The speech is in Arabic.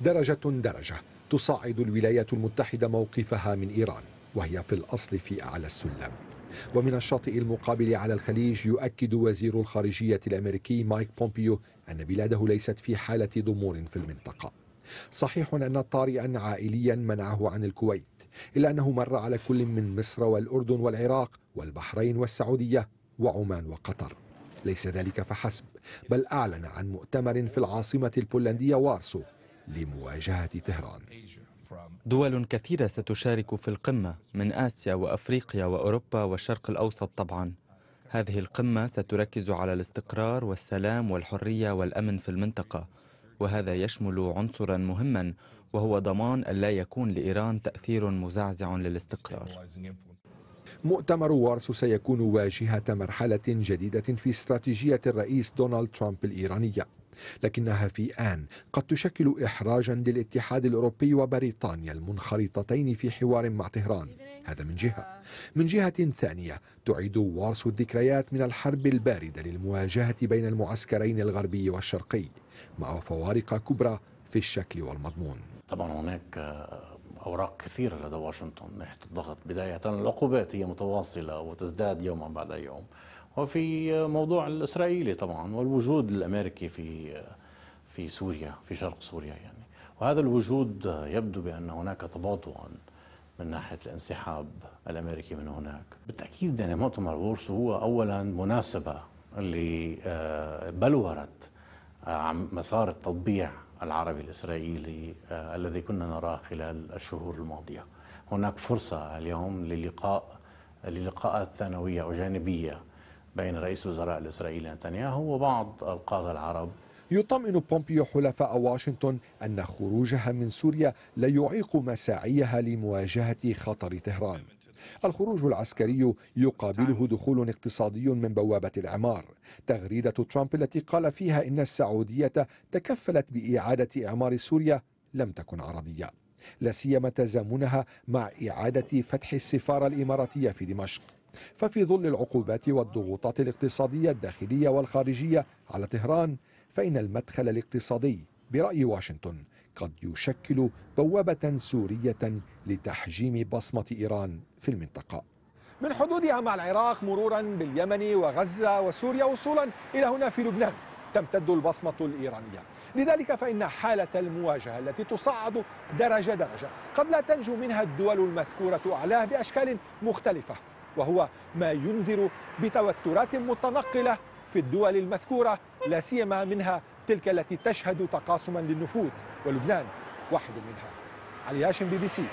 درجة درجة تصعد الولايات المتحدة موقفها من إيران وهي في الأصل في أعلى السلم ومن الشاطئ المقابل على الخليج يؤكد وزير الخارجية الأمريكي مايك بومبيو أن بلاده ليست في حالة ضمور في المنطقة صحيح أن طارئا عائليا منعه عن الكويت إلا أنه مر على كل من مصر والأردن والعراق والبحرين والسعودية وعمان وقطر ليس ذلك فحسب بل أعلن عن مؤتمر في العاصمة البولندية وارسو لمواجهة طهران دول كثيرة ستشارك في القمة من آسيا وأفريقيا وأوروبا والشرق الأوسط طبعا هذه القمة ستركز على الاستقرار والسلام والحرية والأمن في المنطقة وهذا يشمل عنصرا مهما وهو ضمان ألا يكون لإيران تأثير مزعزع للاستقرار مؤتمر وارسو سيكون واجهة مرحلة جديدة في استراتيجية الرئيس دونالد ترامب الإيرانية لكنها في آن قد تشكل إحراجا للاتحاد الأوروبي وبريطانيا المنخرطتين في حوار مع طهران هذا من جهة من جهة ثانية تعيد وارسو الذكريات من الحرب الباردة للمواجهة بين المعسكرين الغربي والشرقي مع فوارق كبرى في الشكل والمضمون طبعا هناك آه، أوراق كثيرة لدى واشنطن ناحية الضغط بداية العقوبات هي متواصلة وتزداد يوما بعد يوم وفي موضوع الإسرائيلي طبعا والوجود الأمريكي في في سوريا في شرق سوريا يعني وهذا الوجود يبدو بأن هناك تباطؤا من ناحية الانسحاب الأمريكي من هناك بالتأكيد يعني مؤتمر بورسو هو أولا مناسبة اللي آه، بلورت آه، مسار التطبيع العربي الإسرائيلي آه، الذي كنا نراه خلال الشهور الماضية هناك فرصة اليوم للقاء للقاءات ثانوية أو جانبية بين رئيس الوزراء الإسرائيلي نتنياهو وبعض القادة العرب يطمئن بومبيو حلفاء واشنطن أن خروجها من سوريا لا يعيق مساعيها لمواجهة خطر طهران الخروج العسكري يقابله دخول اقتصادي من بوابة الإعمار تغريدة ترامب التي قال فيها إن السعودية تكفلت بإعادة إعمار سوريا لم تكن عرضية لا سيما تزامنها مع إعادة فتح السفارة الإماراتية في دمشق ففي ظل العقوبات والضغوطات الاقتصادية الداخلية والخارجية على طهران فإن المدخل الاقتصادي برأي واشنطن قد يشكل بوابة سورية لتحجيم بصمة إيران في المنطقة من حدودها مع العراق مرورا باليمن وغزة وسوريا وصولا إلى هنا في لبنان تمتد البصمة الإيرانية لذلك فإن حالة المواجهة التي تصعد درجة درجة قد لا تنجو منها الدول المذكورة أعلاه بأشكال مختلفة وهو ما ينذر بتوترات متنقلة في الدول المذكورة لا سيما منها تلك التي تشهد تقاسما للنفوذ ولبنان واحد منها علي هاشم بي بي سي